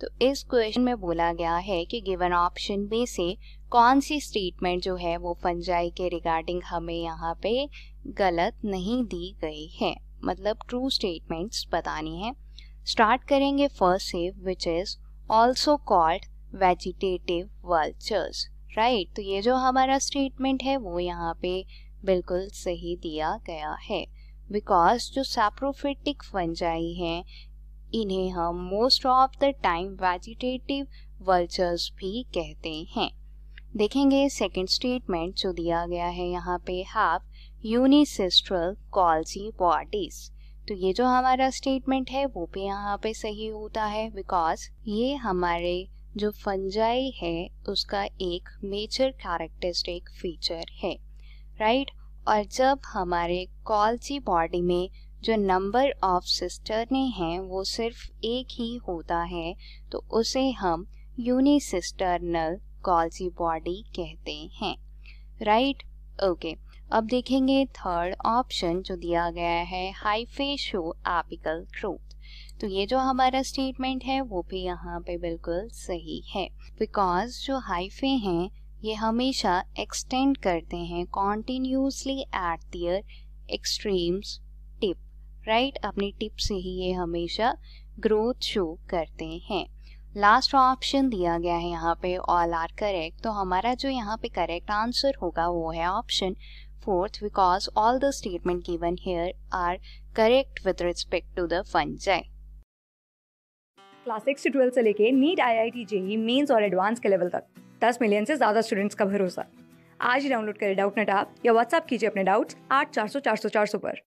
तो इस क्वेश्चन में बोला गया है कि गिवन ऑप्शन में से कौन सी स्टेटमेंट जो है वो फंजाई के रिगार्डिंग हमें यहाँ पे गलत नहीं दी गई है मतलब ट्रू स्टेटमेंट्स बतानी है स्टार्ट करेंगे फर्स्ट से which is also called vegetative वर्चर्स राइट तो ये जो हमारा स्टेटमेंट है वो यहाँ पे बिल्कुल सही दिया गया है बिकॉज जो सैप्रोफिटिक फंजाई हैं इन्हें हम most of the time vegetative वर्चर्स भी कहते हैं देखेंगे सेकंड स्टेटमेंट जो दिया गया है यहाँ पे हाफ यूनिसेस्ट्रल कॉल्सी बॉडीज तो ये जो हमारा स्टेटमेंट है वो भी यहाँ पे सही होता है बिकॉज ये हमारे जो फंजाई है उसका एक मेजर कैरेक्टरिस्टिक फीचर है राइट right? और जब हमारे कॉल्सी बॉडी में जो नंबर ऑफ सिस्टर्नें हैं वो सिर्फ एक ही होता है तो उसे हम यूनिसिस्टर्नल कॉल्सी बॉडी कहते हैं राइट right? Okay okay. अब देखेंगे थर्ड ऑप्शन जो दिया गया है हाइफेशो एपिकल ग्रोथ तो ये जो हमारा स्टेटमेंट है वो भी यहाँ पे बिल्कुल सही है बिकॉज जो हाइफे हैं ये हमेशा एक्सटेंड करते हैं continuously at their extremes right अपनी अपने टिप से ही ये हमेशा ग्रोथ शो करते हैं लास्ट ऑप्शन दिया गया है यहाँ पे ऑल आर करेक्ट तो हमारा जो यहाँ पे करेक्ट आंसर होगा वो है option fourth because all the statement given here are correct with respect to the fungi class six से ट्वेल्थ से लेके NEET I I T JEE mains और एडवांस के लेवल तक दस मिलियन से ज्यादा स्टूडेंट्स का भरोसा आज ही डाउनलोड करें डाउट नेट आप या व्हाट्सअप कीजिए अपने डाउट्स आठ चार सौ चार सौ चार सौ पर